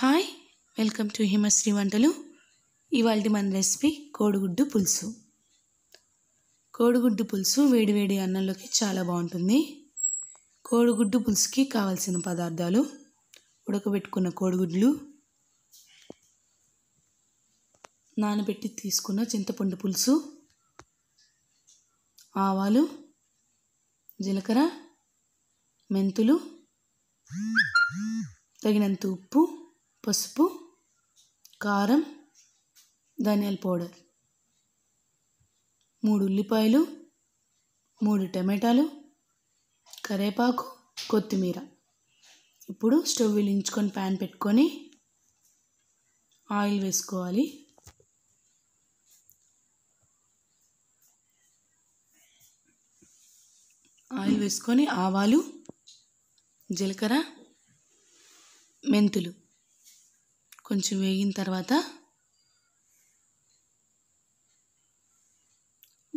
hi welcome to Himasri వంటలు ఇవాళ మన రెసిపీ కోడిగుడ్డు పులుసు కోడిగుడ్డు పులుసు వేడివేడి అన్నంలోకి చాలా బాగుంటుంది కోడిగుడ్డు పులుసుకి కావలసిన పదార్థాలు ఉడకబెట్టుకున్న కోడిగుడ్లు నానబెట్టి తీసుకున్న చింతపండు పులుసు ఆవాలు జీలకర్ర మెంతులు తగినంత ఉప్పు పసుపు కారం ధనియాల పౌడర్ మూడు ఉల్లిపాయలు మూడు టమాటాలు కరేపాకు కొత్తిమీర ఇప్పుడు స్టవ్ వెలించుకొని ప్యాన్ పెట్టుకొని ఆయిల్ వేసుకోవాలి ఆయిల్ వేసుకొని ఆవాలు జీలకర్ర మెంతులు కొంచెం వేగిన తర్వాత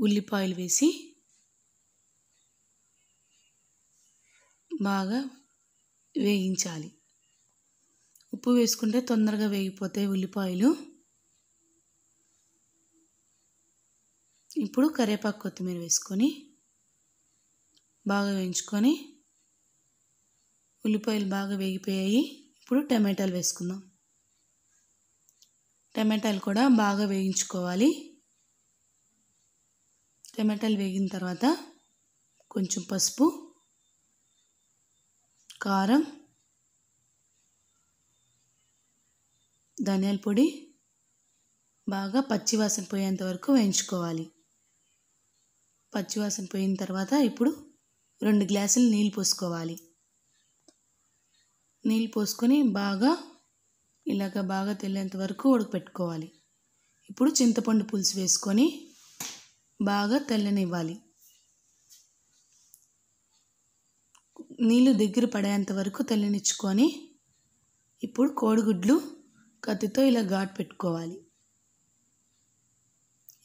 ఉల్లిపాయలు వేసి బాగా వేగించాలి ఉప్పు వేసుకుంటే తొందరగా వేగిపోతాయి ఉల్లిపాయలు ఇప్పుడు కరివేపాకు కొత్తిమీర వేసుకొని బాగా వేయించుకొని ఉల్లిపాయలు బాగా వేగిపోయాయి ఇప్పుడు టమాటాలు వేసుకుందాం టమాటాలు కూడా బాగా వేయించుకోవాలి టమాటాలు వేగిన తర్వాత కొంచెం పసుపు కారం ధనియాల పొడి బాగా పచ్చివాసన పోయేంత వరకు వేయించుకోవాలి పచ్చివాసన పోయిన తర్వాత ఇప్పుడు రెండు గ్లాసులు నీళ్ళు పోసుకోవాలి నీళ్ళు పోసుకొని బాగా ఇలాగ బాగా తెల్లేంత వరకు ఉడకపెట్టుకోవాలి ఇప్పుడు చింతపండు పులుసు వేసుకొని బాగా తెల్లనివ్వాలి నీళ్ళు దగ్గర పడేంత వరకు తెల్లనిచ్చుకొని ఇప్పుడు కోడిగుడ్లు కత్తితో ఇలా ఘాటు పెట్టుకోవాలి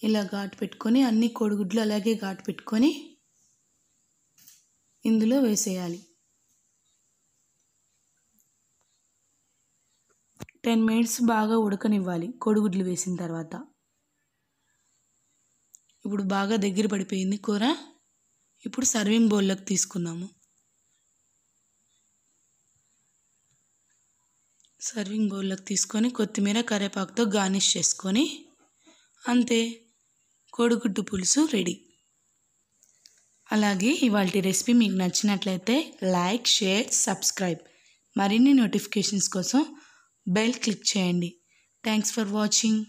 ఇలా ఘాటు పెట్టుకొని అన్ని కోడిగుడ్లు అలాగే ఘాటు పెట్టుకొని ఇందులో వేసేయాలి టెన్ మినిట్స్ బాగా ఉడకనివ్వాలి కోడిగుడ్లు వేసిన తర్వాత ఇప్పుడు బాగా దగ్గర పడిపోయింది కూర ఇప్పుడు సర్వింగ్ బౌల్లోకి తీసుకుందాము సర్వింగ్ బౌల్లోకి తీసుకొని కొత్తిమీర కరేపాకుతో గార్నిష్ చేసుకొని అంతే కోడిగుడ్డు పులుసు రెడీ అలాగే ఇవాళ రెసిపీ మీకు నచ్చినట్లయితే లైక్ షేర్ సబ్స్క్రైబ్ మరిన్ని నోటిఫికేషన్స్ కోసం బెల్ క్లిక్ చేయండి థ్యాంక్స్ ఫర్ వాచింగ్